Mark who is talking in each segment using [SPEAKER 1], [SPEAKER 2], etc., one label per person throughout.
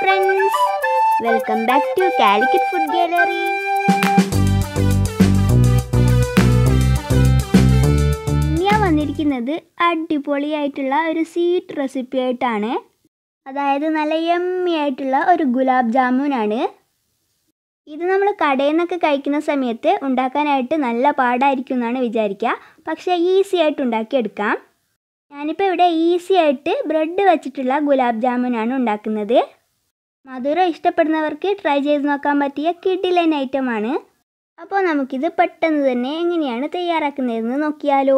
[SPEAKER 1] friends welcome back to Calicut food gallery ഞാൻ വന്നിരിക്കുന്നത് അടിപൊളിയായിട്ടുള്ള ഒരു സ്വീറ്റ് റെസിപ്പി ആയിട്ടാണ് അതായത് നല്ല യമ്മി ആയിട്ടുള്ള ഒരു ഗുലാബ് ജാമുൻ ആണ് ഇത് നമ്മൾ കടയിൽ നിന്നൊക്കെ കഴിക്കുന്ന സമയത്ത് ഉണ്ടാക്കാനായിട്ട് നല്ല പാടായിരിക്കും എന്നാണ് വിചാരിക്കുക പക്ഷേ ഈസി ആയിട്ട് ഉണ്ടാക്കിയെടുക്കാം ഞാനിപ്പോൾ ഇവിടെ ഈസി ആയിട്ട് ബ്രെഡ് വെച്ചിട്ടുള്ള ഗുലാബ് ജാമുനാണ് ഉണ്ടാക്കുന്നത് മധുരം ഇഷ്ടപ്പെടുന്നവർക്ക് ട്രൈ ചെയ്ത് നോക്കാൻ പറ്റിയ ഐറ്റം ഐറ്റമാണ് അപ്പോൾ നമുക്കിത് പെട്ടെന്ന് തന്നെ എങ്ങനെയാണ് തയ്യാറാക്കുന്നതെന്ന് നോക്കിയാലോ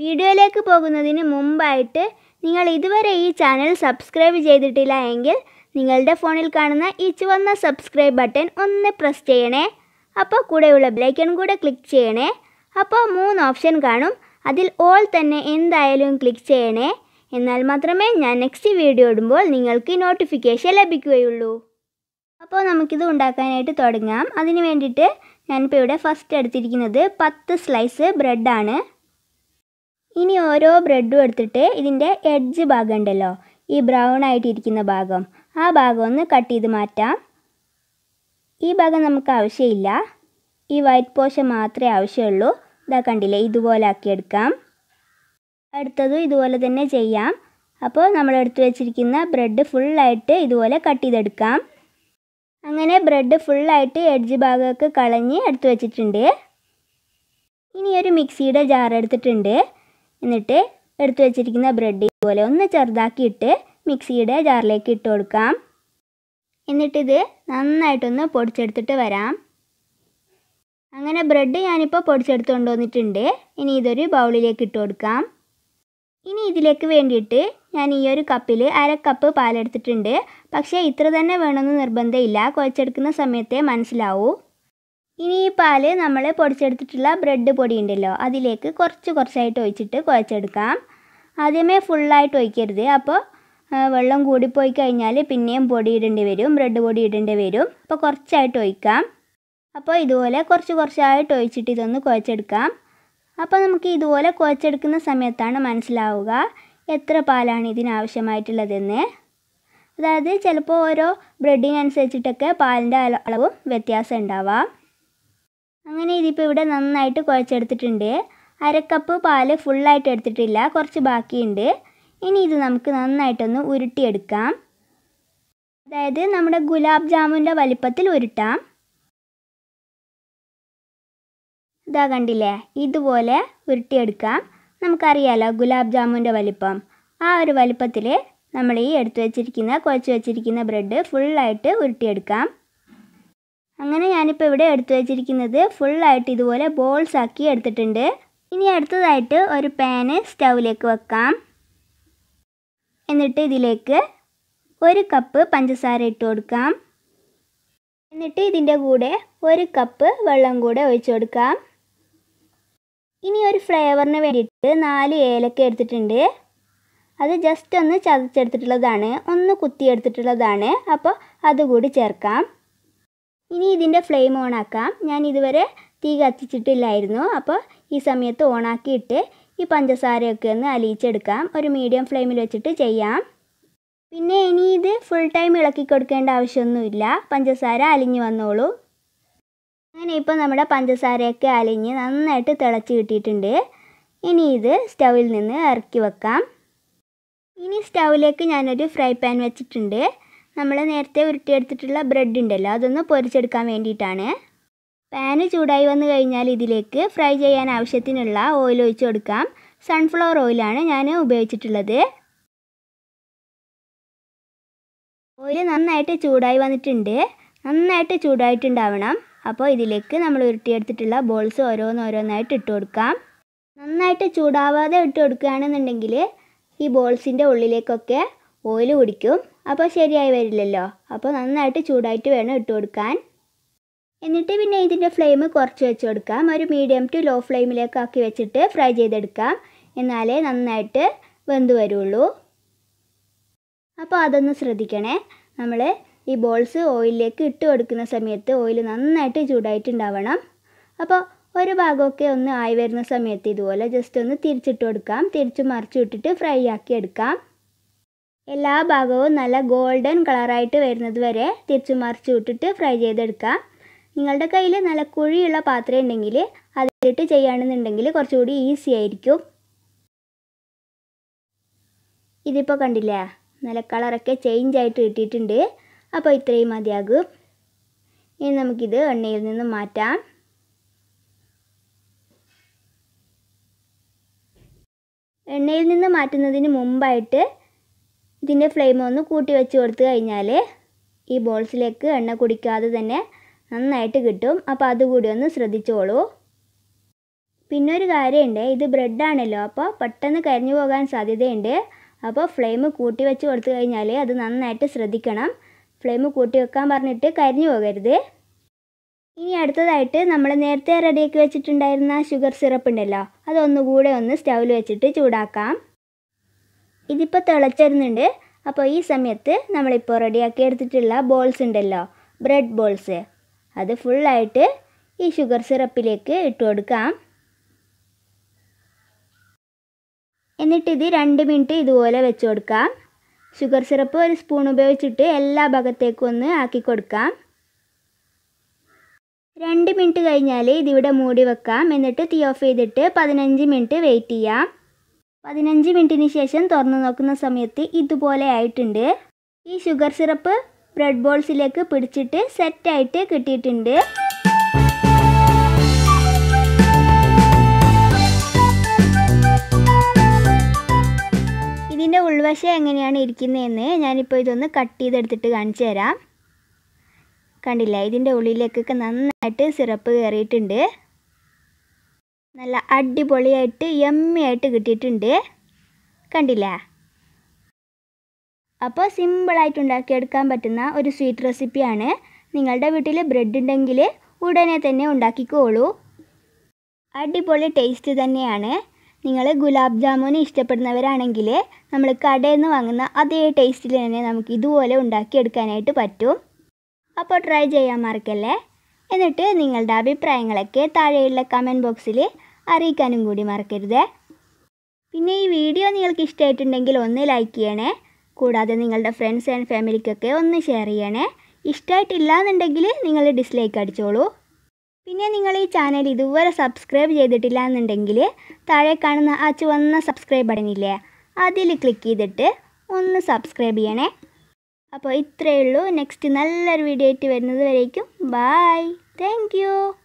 [SPEAKER 1] വീഡിയോയിലേക്ക് പോകുന്നതിന് മുമ്പായിട്ട് നിങ്ങൾ ഇതുവരെ ഈ ചാനൽ സബ്സ്ക്രൈബ് ചെയ്തിട്ടില്ല എങ്കിൽ നിങ്ങളുടെ ഫോണിൽ കാണുന്ന ഈ ചുവന്ന സബ്സ്ക്രൈബ് ബട്ടൺ ഒന്ന് പ്രസ് ചെയ്യണേ അപ്പോൾ കൂടെയുള്ള ബ്ലേക്കൺ കൂടെ ക്ലിക്ക് ചെയ്യണേ അപ്പോൾ മൂന്ന് ഓപ്ഷൻ കാണും അതിൽ ഓൾ തന്നെ എന്തായാലും ക്ലിക്ക് ചെയ്യണേ എന്നാൽ മാത്രമേ ഞാൻ നെക്സ്റ്റ് വീഡിയോ ഇടുമ്പോൾ നിങ്ങൾക്ക് നോട്ടിഫിക്കേഷൻ ലഭിക്കുകയുള്ളൂ അപ്പോൾ നമുക്കിത് ഉണ്ടാക്കാനായിട്ട് തുടങ്ങാം അതിന് വേണ്ടിയിട്ട് ഞാനിപ്പോൾ ഇവിടെ ഫസ്റ്റ് എടുത്തിരിക്കുന്നത് പത്ത് സ്ലൈസ് ബ്രെഡാണ് ഇനി ഓരോ ബ്രെഡും എടുത്തിട്ട് ഇതിൻ്റെ എഡ്ജ് ഭാഗം ഉണ്ടല്ലോ ഈ ബ്രൗൺ ആയിട്ടിരിക്കുന്ന ഭാഗം ആ ഭാഗം ഒന്ന് കട്ട് ചെയ്ത് മാറ്റാം ഈ ഭാഗം നമുക്ക് ആവശ്യമില്ല ഈ വൈറ്റ് പോഷൻ മാത്രമേ ആവശ്യമുള്ളൂ ഇതാ കണ്ടില്ലേ ഇതുപോലെ ആക്കിയെടുക്കാം അടുത്തതും ഇതുപോലെ തന്നെ ചെയ്യാം അപ്പോൾ നമ്മൾ എടുത്തു വെച്ചിരിക്കുന്ന ബ്രെഡ് ഫുള്ളായിട്ട് ഇതുപോലെ കട്ട് ചെയ്തെടുക്കാം അങ്ങനെ ബ്രെഡ് ഫുള്ളായിട്ട് എഡ്ജ് ഭാഗമൊക്കെ കളഞ്ഞ് എടുത്തു വെച്ചിട്ടുണ്ട് ഇനി ഒരു മിക്സിയുടെ ജാർ എടുത്തിട്ടുണ്ട് എന്നിട്ട് എടുത്തു വെച്ചിരിക്കുന്ന ബ്രെഡ് ഇതുപോലെ ഒന്ന് ചെറുതാക്കിയിട്ട് മിക്സിയുടെ ജാറിലേക്ക് ഇട്ട് കൊടുക്കാം എന്നിട്ടിത് നന്നായിട്ടൊന്ന് പൊടിച്ചെടുത്തിട്ട് വരാം അങ്ങനെ ബ്രെഡ് ഞാനിപ്പോൾ പൊടിച്ചെടുത്ത് വന്നിട്ടുണ്ട് ഇനി ഇതൊരു ബൗളിലേക്ക് ഇട്ട് കൊടുക്കാം ഇനി ഇതിലേക്ക് വേണ്ടിയിട്ട് ഞാൻ ഈ ഒരു കപ്പിൽ അര കപ്പ് പാലെടുത്തിട്ടുണ്ട് പക്ഷേ ഇത്ര തന്നെ വേണമെന്ന് നിർബന്ധമില്ല കുഴച്ചെടുക്കുന്ന സമയത്തെ മനസ്സിലാവൂ ഇനി ഈ പാൽ നമ്മൾ പൊടിച്ചെടുത്തിട്ടുള്ള ബ്രെഡ് പൊടി ഉണ്ടല്ലോ അതിലേക്ക് കുറച്ച് കുറച്ചായിട്ട് ഒഴിച്ചിട്ട് കുഴച്ചെടുക്കാം ആദ്യമേ ഫുള്ളായിട്ട് ഒഴിക്കരുത് അപ്പോൾ വെള്ളം കൂടിപ്പോയി കഴിഞ്ഞാൽ പിന്നെയും പൊടി ഇടേണ്ടി വരും ബ്രെഡ് പൊടി ഇടേണ്ടി വരും അപ്പോൾ കുറച്ചായിട്ട് ഒഴിക്കാം അപ്പോൾ ഇതുപോലെ കുറച്ച് കുറച്ചായിട്ട് ഒഴിച്ചിട്ട് ഇതൊന്ന് കുഴച്ചെടുക്കാം അപ്പോൾ നമുക്ക് ഇതുപോലെ കുഴച്ചെടുക്കുന്ന സമയത്താണ് മനസ്സിലാവുക എത്ര പാലാണ് ഇതിനാവശ്യമായിട്ടുള്ളതെന്ന് അതായത് ചിലപ്പോൾ ഓരോ ബ്രെഡിനനുസരിച്ചിട്ടൊക്കെ പാലിൻ്റെ അളവും വ്യത്യാസം ഉണ്ടാവാം അങ്ങനെ ഇതിപ്പോൾ ഇവിടെ നന്നായിട്ട് കുഴച്ചെടുത്തിട്ടുണ്ട് അരക്കപ്പ് പാല് ഫുള്ളായിട്ട് എടുത്തിട്ടില്ല കുറച്ച് ബാക്കിയുണ്ട് ഇനി ഇത് നമുക്ക് നന്നായിട്ടൊന്ന് ഉരുട്ടിയെടുക്കാം അതായത് നമ്മുടെ ഗുലാബ് ജാമുൻ്റെ വലിപ്പത്തിൽ ഉരുട്ടാം ഇതാ കണ്ടില്ലേ ഇതുപോലെ ഉരുട്ടിയെടുക്കാം നമുക്കറിയാലോ ഗുലാബ് ജാമുൻ്റെ വലിപ്പം ആ ഒരു വലിപ്പത്തിൽ നമ്മൾ ഈ എടുത്തു വെച്ചിരിക്കുന്ന കുഴച്ച് വെച്ചിരിക്കുന്ന ബ്രെഡ് ഫുള്ളായിട്ട് ഉരുട്ടിയെടുക്കാം അങ്ങനെ ഞാനിപ്പോൾ ഇവിടെ എടുത്തു വെച്ചിരിക്കുന്നത് ഫുള്ളായിട്ട് ഇതുപോലെ ബോൾസ് ആക്കി എടുത്തിട്ടുണ്ട് ഇനി അടുത്തതായിട്ട് ഒരു പാന് സ്റ്റൗവിലേക്ക് വെക്കാം എന്നിട്ട് ഇതിലേക്ക് ഒരു കപ്പ് പഞ്ചസാര ഇട്ട് കൊടുക്കാം എന്നിട്ട് ഇതിൻ്റെ കൂടെ ഒരു കപ്പ് വെള്ളം കൂടെ ഒഴിച്ചു കൊടുക്കാം ഇനി ഒരു ഫ്ലേവറിന് വേണ്ടിയിട്ട് നാല് ഏലക്ക എടുത്തിട്ടുണ്ട് അത് ജസ്റ്റ് ഒന്ന് ചതച്ചെടുത്തിട്ടുള്ളതാണ് ഒന്ന് കുത്തിയെടുത്തിട്ടുള്ളതാണ് അപ്പോൾ അതുകൂടി ചേർക്കാം ഇനി ഇതിൻ്റെ ഫ്ലെയിം ഓണാക്കാം ഞാൻ ഇതുവരെ തീ കത്തിച്ചിട്ടില്ലായിരുന്നു അപ്പോൾ ഈ സമയത്ത് ഓണാക്കിയിട്ട് ഈ പഞ്ചസാരയൊക്കെ ഒന്ന് അലിയിച്ചെടുക്കാം ഒരു മീഡിയം ഫ്ലെയിമിൽ വെച്ചിട്ട് ചെയ്യാം പിന്നെ ഇനി ഇത് ഫുൾ ടൈം ഇളക്കി കൊടുക്കേണ്ട ആവശ്യമൊന്നുമില്ല പഞ്ചസാര അലിഞ്ഞു വന്നോളൂ അങ്ങനെ ഇപ്പോൾ നമ്മുടെ പഞ്ചസാരയൊക്കെ അലിഞ്ഞ് നന്നായിട്ട് തിളച്ച് കിട്ടിയിട്ടുണ്ട് ഇനി ഇത് സ്റ്റൗവിൽ നിന്ന് ഇറക്കി വെക്കാം ഇനി സ്റ്റൗവിലേക്ക് ഞാനൊരു ഫ്രൈ പാൻ വെച്ചിട്ടുണ്ട് നമ്മൾ നേരത്തെ ഉരുട്ടിയെടുത്തിട്ടുള്ള ബ്രെഡ് ഉണ്ടല്ലോ അതൊന്ന് പൊരിച്ചെടുക്കാൻ വേണ്ടിയിട്ടാണ് പാന് ചൂടായി വന്നു കഴിഞ്ഞാൽ ഇതിലേക്ക് ഫ്രൈ ചെയ്യാൻ ആവശ്യത്തിനുള്ള ഓയിൽ ഒഴിച്ചു കൊടുക്കാം സൺഫ്ലവർ ഓയിലാണ് ഞാൻ ഉപയോഗിച്ചിട്ടുള്ളത് ഓയിൽ നന്നായിട്ട് ചൂടായി വന്നിട്ടുണ്ട് നന്നായിട്ട് ചൂടായിട്ടുണ്ടാവണം അപ്പോൾ ഇതിലേക്ക് നമ്മൾ ഉരുട്ടിയെടുത്തിട്ടുള്ള ബോൾസ് ഓരോന്നോരോന്നായിട്ട് ഇട്ട് കൊടുക്കാം നന്നായിട്ട് ചൂടാവാതെ ഇട്ട് കൊടുക്കുകയാണെന്നുണ്ടെങ്കിൽ ഈ ബോൾസിൻ്റെ ഉള്ളിലേക്കൊക്കെ ഓയിൽ കുടിക്കും അപ്പോൾ ശരിയായി വരില്ലല്ലോ അപ്പോൾ നന്നായിട്ട് ചൂടായിട്ട് വേണം ഇട്ട് കൊടുക്കാൻ എന്നിട്ട് പിന്നെ ഇതിൻ്റെ ഫ്ലെയിം കുറച്ച് വെച്ച് കൊടുക്കാം ഒരു മീഡിയം ടു ലോ ഫ്ലെയിമിലേക്കാക്കി വെച്ചിട്ട് ഫ്രൈ ചെയ്തെടുക്കാം എന്നാലേ നന്നായിട്ട് വെന്ത് വരുള്ളൂ അപ്പോൾ അതൊന്ന് ശ്രദ്ധിക്കണേ നമ്മൾ ഈ ബോൾസ് ഓയിലിലേക്ക് ഇട്ട് കൊടുക്കുന്ന സമയത്ത് ഓയിൽ നന്നായിട്ട് ചൂടായിട്ടുണ്ടാവണം അപ്പോൾ ഒരു ഭാഗമൊക്കെ ഒന്ന് ആയി വരുന്ന സമയത്ത് ഇതുപോലെ ജസ്റ്റ് ഒന്ന് തിരിച്ചിട്ട് കൊടുക്കാം തിരിച്ച് മറിച്ച് ഇട്ടിട്ട് ഫ്രൈ ആക്കി എടുക്കാം എല്ലാ ഭാഗവും നല്ല ഗോൾഡൻ കളറായിട്ട് വരുന്നത് വരെ തിരിച്ച് മറിച്ച് ഇട്ടിട്ട് ഫ്രൈ ചെയ്തെടുക്കാം നിങ്ങളുടെ കയ്യിൽ നല്ല കുഴിയുള്ള പാത്രം ഉണ്ടെങ്കിൽ അതിട്ട് ചെയ്യുകയാണെന്നുണ്ടെങ്കിൽ കുറച്ചുകൂടി ഈസി ആയിരിക്കും ഇതിപ്പോൾ കണ്ടില്ലേ നല്ല കളറൊക്കെ ചേഞ്ച് ആയിട്ട് കിട്ടിയിട്ടുണ്ട് അപ്പോൾ ഇത്രയും മതിയാകും ഇനി നമുക്കിത് എണ്ണയിൽ നിന്ന് മാറ്റാം എണ്ണയിൽ നിന്ന് മാറ്റുന്നതിന് മുമ്പായിട്ട് ഇതിൻ്റെ ഫ്ലെയിം ഒന്ന് കൂട്ടി വെച്ച് കൊടുത്തു കഴിഞ്ഞാൽ ഈ ബോൾസിലേക്ക് എണ്ണ കുടിക്കാതെ തന്നെ നന്നായിട്ട് കിട്ടും അപ്പോൾ അതുകൂടി ഒന്ന് ശ്രദ്ധിച്ചോളൂ പിന്നെ ഒരു കാര്യമുണ്ട് ഇത് ബ്രെഡാണല്ലോ അപ്പോൾ പെട്ടെന്ന് കരിഞ്ഞു പോകാൻ സാധ്യതയുണ്ട് അപ്പോൾ ഫ്ലെയിം കൂട്ടി വെച്ച് കൊടുത്തു കഴിഞ്ഞാൽ അത് നന്നായിട്ട് ശ്രദ്ധിക്കണം ഫ്ലെയിം കൂട്ടി വെക്കാൻ പറഞ്ഞിട്ട് കരിഞ്ഞു പോകരുത് ഇനി അടുത്തതായിട്ട് നമ്മൾ നേരത്തെ റെഡിയാക്കി വെച്ചിട്ടുണ്ടായിരുന്ന ഷുഗർ സിറപ്പ് ഉണ്ടല്ലോ അതൊന്നുകൂടെ ഒന്ന് സ്റ്റൗവിൽ വെച്ചിട്ട് ചൂടാക്കാം ഇതിപ്പോൾ തിളച്ചിരുന്നുണ്ട് അപ്പോൾ ഈ സമയത്ത് നമ്മളിപ്പോൾ റെഡിയാക്കി എടുത്തിട്ടുള്ള ബോൾസ് ഉണ്ടല്ലോ ബ്രെഡ് ബോൾസ് അത് ഫുള്ളായിട്ട് ഈ ഷുഗർ സിറപ്പിലേക്ക് ഇട്ട് കൊടുക്കാം എന്നിട്ട് രണ്ട് മിനിറ്റ് ഇതുപോലെ വെച്ച് കൊടുക്കാം ഷുഗർ സിറപ്പ് ഒരു സ്പൂൺ ഉപയോഗിച്ചിട്ട് എല്ലാ ഭാഗത്തേക്കും ഒന്ന് ആക്കി കൊടുക്കാം രണ്ട് മിനിറ്റ് കഴിഞ്ഞാൽ ഇതിവിടെ മൂടി വെക്കാം എന്നിട്ട് തീ ഓഫ് ചെയ്തിട്ട് പതിനഞ്ച് മിനിറ്റ് വെയിറ്റ് ചെയ്യാം പതിനഞ്ച് മിനിറ്റിന് ശേഷം തുറന്നു നോക്കുന്ന സമയത്ത് ഇതുപോലെ ആയിട്ടുണ്ട് ഈ ഷുഗർ സിറപ്പ് ബ്രെഡ് ബോൾസിലേക്ക് പിടിച്ചിട്ട് സെറ്റായിട്ട് കിട്ടിയിട്ടുണ്ട് ഇതിൻ്റെ ഉൾവശം എങ്ങനെയാണ് ഇരിക്കുന്നതെന്ന് ഞാനിപ്പോൾ ഇതൊന്ന് കട്ട് ചെയ്തെടുത്തിട്ട് കാണിച്ചു തരാം കണ്ടില്ല ഇതിൻ്റെ ഉള്ളിലേക്കൊക്കെ നന്നായിട്ട് സിറപ്പ് കയറിയിട്ടുണ്ട് നല്ല അടിപൊളിയായിട്ട് യമ്മിയായിട്ട് കിട്ടിയിട്ടുണ്ട് കണ്ടില്ല അപ്പോൾ സിമ്പിളായിട്ട് ഉണ്ടാക്കിയെടുക്കാൻ പറ്റുന്ന ഒരു സ്വീറ്റ് റെസിപ്പിയാണ് നിങ്ങളുടെ വീട്ടിൽ ബ്രെഡ് ഉണ്ടെങ്കിൽ ഉടനെ തന്നെ ഉണ്ടാക്കിക്കോളൂ അടിപൊളി ടേസ്റ്റ് തന്നെയാണ് നിങ്ങൾ ഗുലാബ് ജാമുന് ഇഷ്ടപ്പെടുന്നവരാണെങ്കിൽ നമ്മൾ കടയിൽ നിന്ന് വാങ്ങുന്ന അതേ ടേസ്റ്റിൽ തന്നെ നമുക്ക് ഇതുപോലെ ഉണ്ടാക്കിയെടുക്കാനായിട്ട് പറ്റും അപ്പോൾ ട്രൈ ചെയ്യാൻ മറക്കല്ലേ എന്നിട്ട് നിങ്ങളുടെ അഭിപ്രായങ്ങളൊക്കെ താഴെയുള്ള കമൻറ്റ് ബോക്സിൽ അറിയിക്കാനും കൂടി മറക്കരുത് പിന്നെ ഈ വീഡിയോ നിങ്ങൾക്ക് ഇഷ്ടമായിട്ടുണ്ടെങ്കിൽ ഒന്ന് ലൈക്ക് ചെയ്യണേ കൂടാതെ നിങ്ങളുടെ ഫ്രണ്ട്സ് ആൻഡ് ഫാമിലിക്കൊക്കെ ഒന്ന് ഷെയർ ചെയ്യണേ ഇഷ്ടമായിട്ടില്ല എന്നുണ്ടെങ്കിൽ നിങ്ങൾ ഡിസ്ലൈക്ക് അടിച്ചോളൂ പിന്നെ നിങ്ങൾ ഈ ചാനൽ ഇതുവരെ സബ്സ്ക്രൈബ് ചെയ്തിട്ടില്ല എന്നുണ്ടെങ്കിൽ താഴെ കാണുന്ന ആ ചുവന്ന സബ്സ്ക്രൈബ് ബട്ടണില്ലേ അതിൽ ക്ലിക്ക് ചെയ്തിട്ട് ഒന്ന് സബ്സ്ക്രൈബ് ചെയ്യണേ അപ്പോൾ ഇത്രയേ ഉള്ളൂ നെക്സ്റ്റ് നല്ലൊരു വീഡിയോ ആയിട്ട് വരുന്നത് വരേക്കും ബായ് താങ്ക്